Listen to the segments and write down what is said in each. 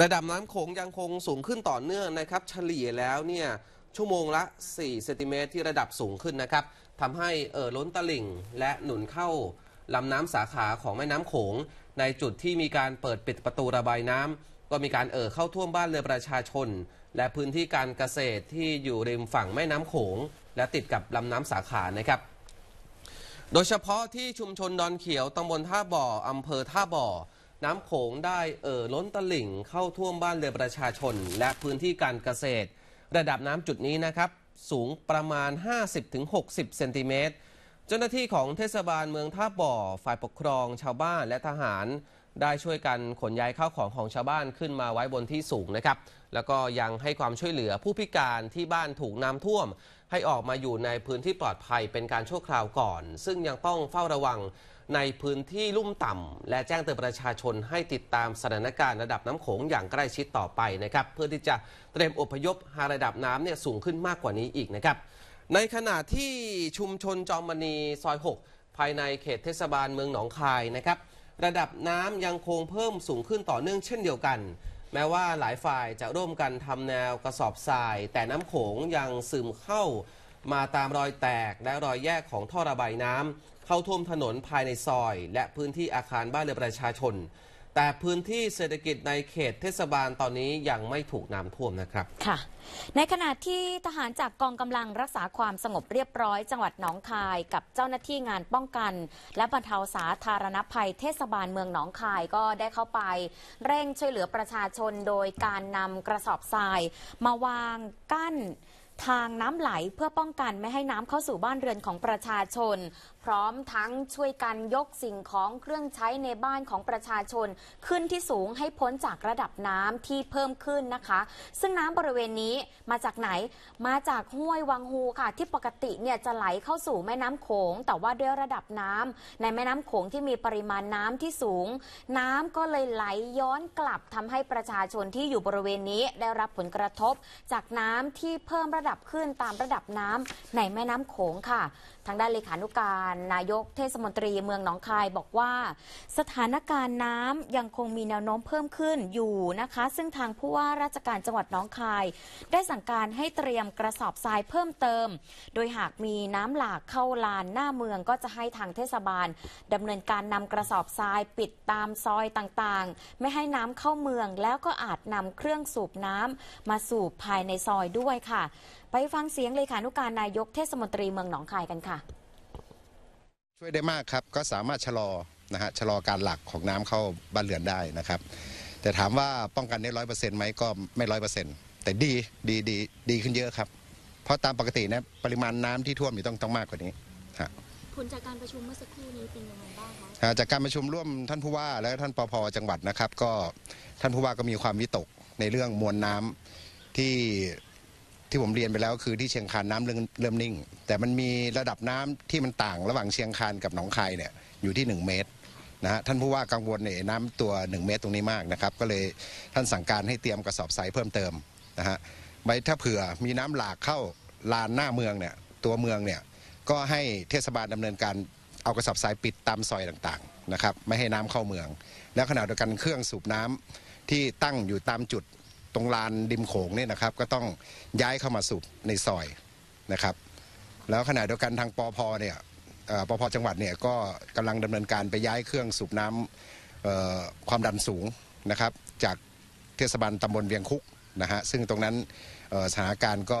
ระดับน้ำโขงยังคงสูงขึ้นต่อเนื่องนะครับเฉลี่ยแล้วเนี่ยชั่วโมงละ4เซนติเมตรที่ระดับสูงขึ้นนะครับทำให้เอ่อล้นตลิ่งและหนุนเข้าลำน้ำสาขาของแม่น้ำโขงในจุดที่มีการเปิดปิดประตูระบายน้ำก็มีการเอ่อเข้าท่วมบ้านเรือนประชาชน และพื้นที่การเกษตรที่อยู่ริมฝั่งแม่น้ำโขงและติดกับลำน้ำสาขานะครับ โดยเฉพาะที่ชุมชนดอนเขียวตำบลท่าบ่ออำเภอท่าบ่อน้ำโขงได้เอ่อล้นตลิ่งเข้าท่วมบ้านเรือนประชาชนและพื้นที่การเกษตร ระดับน้ำจุดนี้นะครับ สูงประมาณ 50-60 เซนติเมตรเจ้าหน้าที่ของเทศบาลเมืองท่าบ่อ ฝ่ายปกครอง ชาวบ้านและทหารได้ช่วยกันขนย้ายข้าวของของชาวบ้านขึ้นมาไว้บนที่สูงนะครับ แล้วก็ยังให้ความช่วยเหลือผู้พิการที่บ้านถูกน้ำท่วม ให้ออกมาอยู่ในพื้นที่ปลอดภัยเป็นการชั่วคราวก่อน ซึ่งยังต้องเฝ้าระวังในพื้นที่ลุ่มต่ำและแจ้งเตือนประชาชนให้ติดตามสถานการณ์ระดับน้ำโขงอย่างใกล้ชิดต่อไปนะครับ เพื่อที่จะเตรียมอพยพหาระดับน้ำเนี่ยสูงขึ้นมากกว่านี้อีกนะครับ ในขณะที่ชุมชนจอมมณีซอย6ภายในเขตเทศบาลเมืองหนองคายนะครับระดับน้ำยังคงเพิ่มสูงขึ้นต่อเนื่องเช่นเดียวกัน แม้ว่าหลายฝ่ายจะร่วมกันทำแนวกระสอบทราย แต่น้ำโขงยังซึมเข้ามาตามรอยแตกและรอยแยกของท่อระบายน้ำ เข้าท่วมถนนภายในซอย และพื้นที่อาคารบ้านเรือนประชาชนแต่พื้นที่เศรษฐกิจในเขตเทศบาลตอนนี้ยังไม่ถูกน้ำท่วมนะครับ ค่ะ ในขณะที่ทหารจากกองกำลังรักษาความสงบเรียบร้อย จังหวัดหนองคายกับเจ้าหน้าที่งานป้องกัน และบรรเทาสาธารณภัยเทศบาลเมืองหนองคายก็ได้เข้าไป เร่งช่วยเหลือประชาชนโดยการนำกระสอบทราย มาวางกั้นทางน้ำไหลเพื่อป้องกันไม่ให้น้ำเข้าสู่บ้านเรือนของประชาชนพร้อมทั้งช่วยกันยกสิ่งของเครื่องใช้ในบ้านของประชาชน ขึ้นที่สูงให้พ้นจากระดับน้ำที่เพิ่มขึ้นนะคะ ซึ่งน้ำบริเวณนี้มาจากไหนมาจากห้วยวังฮูค่ะ ที่ปกติเนี่ยจะไหลเข้าสู่แม่น้ำโขง แต่ว่าด้วยระดับน้ำในแม่น้ำโขงที่มีปริมาณน้ำที่สูง น้ำก็เลยไหลย้อนกลับทำให้ประชาชนที่อยู่บริเวณนี้ได้รับผลกระทบจากน้ำที่เพิ่มระดับขึ้นตามระดับน้ำในแม่น้ำโขงค่ะทางด้านเลขานุการการนายกเทศมนตรีเมืองหนองคายบอกว่า สถานการณ์น้ำยังคงมีแนวโน้มเพิ่มขึ้นอยู่นะคะ ซึ่งทางผู้ว่าราชการจังหวัดหนองคาย ได้สั่งการให้เตรียมกระสอบทรายเพิ่มเติม โดยหากมีน้ำหลากเข้าลานหน้าเมืองก็จะให้ทางเทศบาล ดำเนินการนำกระสอบทรายปิดตามซอยต่างๆ ไม่ให้น้ำเข้าเมือง แล้วก็อาจนำเครื่องสูบน้ำมาสูบภายในซอยด้วยค่ะ ไปฟังเสียงเลยค่ะนุการนายกเทศมนตรีเมืองหนองคายกันค่ะช่วยได้มากครับก็สามารถชะลอนะฮะชะลอการหลักของน้ำเข้าบ้านเรือนได้นะครับ แต่ถามว่าป้องกันได้ร้อยเปอร์เซ็นต์ไหมก็ไม่ร้อยเปอร์เซ็นต์แต่ดีดีดีดีขึ้นเยอะครับ เพราะตามปกตินะปริมาณน้ำที่ท่วมอยู่ต้องต้องมากกว่านี้ผลจากการประชุมเมื่อสักครู่นี้เป็นยังไงบ้างคะจากการประชุมร่วมท่านผู้ว่าและท่านปพจังหวัดนะครับ ก็ท่านผู้ว่าก็มีความวิตกในเรื่องมวลน้ำที่ที่ผมเรียนไปแล้วคือที่เชียงคานน้ำเริ่มเริ่มนิ่ง แต่มันมีระดับน้ำที่มันต่าง ระหว่างเชียงคานกับหนองคายเนี่ยอยู่ที่ 1 เมตรนะฮะท่านผู้ว่ากังวลในน้ำตัว 1 เมตรตรงนี้มากนะครับก็เลยท่านสั่งการให้เตรียมกระสอบทรายเพิ่มเติมนะฮะไว้ถ้าเผื่อมีน้ำหลากเข้าลานหน้าเมืองเนี่ยตัวเมืองเนี่ยก็ให้เทศบาลดำเนินการเอากระสอบทรายปิดตามซอยต่างๆนะครับไม่ให้น้ำเข้าเมือง และขณะเดียวกันเครื่องสูบน้ำที่ตั้งอยู่ตามจุดตรงลานดิมโขงเนี่ยนะครับ ก็ต้องย้ายเข้ามาสูบในซอยนะครับ แล้วขณะเดียวกันทางปอพเนี่ยปอพจังหวัดเนี่ยก็กำลังดำเนินการไปย้ายเครื่องสูบน้ำความดันสูงนะครับ จากเทศบาลตำบลเวียงคุกนะฮะซึ่งตรงนั้นสถานการณ์ก็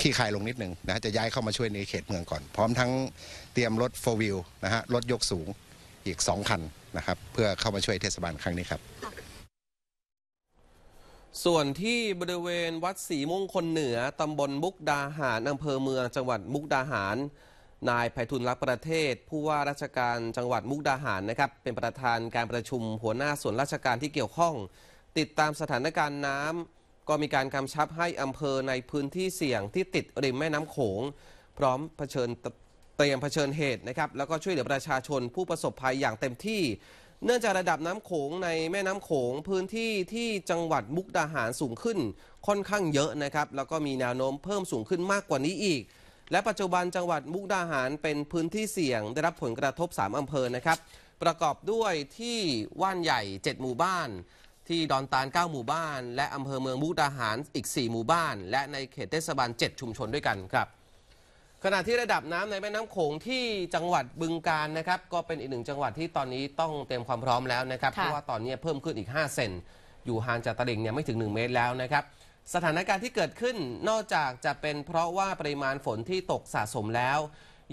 ขี้คายลงนิดหนึ่งนะจะย้ายเข้ามาช่วยในเขตเมืองก่อนพร้อมทั้งเตรียมรถโฟวิลนะฮะรถยกสูงอีก2คันนะครับเพื่อเข้ามาช่วยเทศบาลครั้งนี้ครับส่วนที่บริเวณวัดศรีมงคลเหนือ ตำบลมุกดาหาร อำเภอเมือง จังหวัดมุกดาหาร นายไพฑูรย์รักประเทศ ผู้ว่าราชการจังหวัดมุกดาหารนะครับ เป็นประธานการประชุม หัวหน้าส่วนราชการที่เกี่ยวข้อง ติดตามสถานการณ์น้ำก็มีการกำชับให้อำเภอในพื้นที่เสี่ยงที่ติดริมแม่น้ำโขง พร้อมเผชิญเตรียมเผชิญเหตุนะครับแล้วก็ช่วยเหลือประชาชนผู้ประสบภัยอย่างเต็มที่เนื่องจากระดับน้ำโขงในแม่น้ำโขงพื้นที่ที่จังหวัดมุกดาหารสูงขึ้นค่อนข้างเยอะนะครับ แล้วก็มีแนวโน้มเพิ่มสูงขึ้นมากกว่านี้อีก และปัจจุบันจังหวัดมุกดาหารเป็นพื้นที่เสี่ยงได้รับผลกระทบ3อำเภอนะครับ ประกอบด้วยที่ว่านใหญ่ 7 หมู่บ้าน ที่ดอนตาล9หมู่บ้าน และอำเภอเมืองมุกดาหารอีก 4 หมู่บ้าน และในเขตเทศบาล7 ชุมชนด้วยกันครับขณะที่ระดับน้ำในแม่น้ำโขงที่จังหวัดบึงการนะครับก็เป็นอีกหนึ่งจังหวัดที่ตอนนี้ต้องเตรียมความพร้อมแล้วนะครับเพราะว่าตอนนี้เพิ่มขึ้นอีก5เซนอยู่ห่างจากตลิ่งเนี่ยไม่ถึง 1 เมตรแล้วนะครับ สถานการณ์ที่เกิดขึ้นนอกจากจะเป็นเพราะว่าปริมาณฝนที่ตกสะสมแล้ว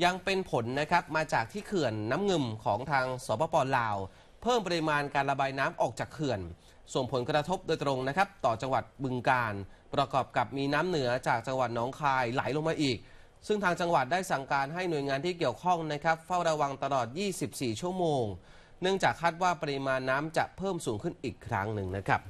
ยังเป็นผลนะครับมาจากที่เขื่อนน้ำเงึมของทางสปปลาว เพิ่มปริมาณการระบายน้ำออกจากเขื่อน ส่งผลกระทบโดยตรงนะครับ ต่อจังหวัดบึงการประกอบกับมีน้ำเหนือจากจังหวัดหนองคาย ไหลลงมาอีกซึ่งทางจังหวัดได้สั่งการให้หน่วยงานที่เกี่ยวข้องนะครับ เฝ้าระวังตลอด 24 ชั่วโมง เนื่องจากคาดว่าปริมาณน้ำจะเพิ่มสูงขึ้นอีกครั้งหนึ่งนะครับ